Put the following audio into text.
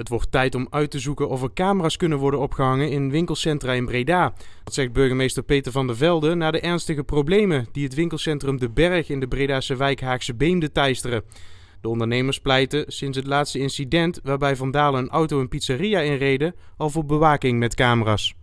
Het wordt tijd om uit te zoeken of er camera's kunnen worden opgehangen in winkelcentra in Breda. Dat zegt burgemeester Peter van der Velde na de ernstige problemen die het winkelcentrum De Berg in de Bredaarse wijk Haagse Beemde teisteren. De ondernemers pleiten sinds het laatste incident waarbij vandalen een auto en pizzeria inreden al voor bewaking met camera's.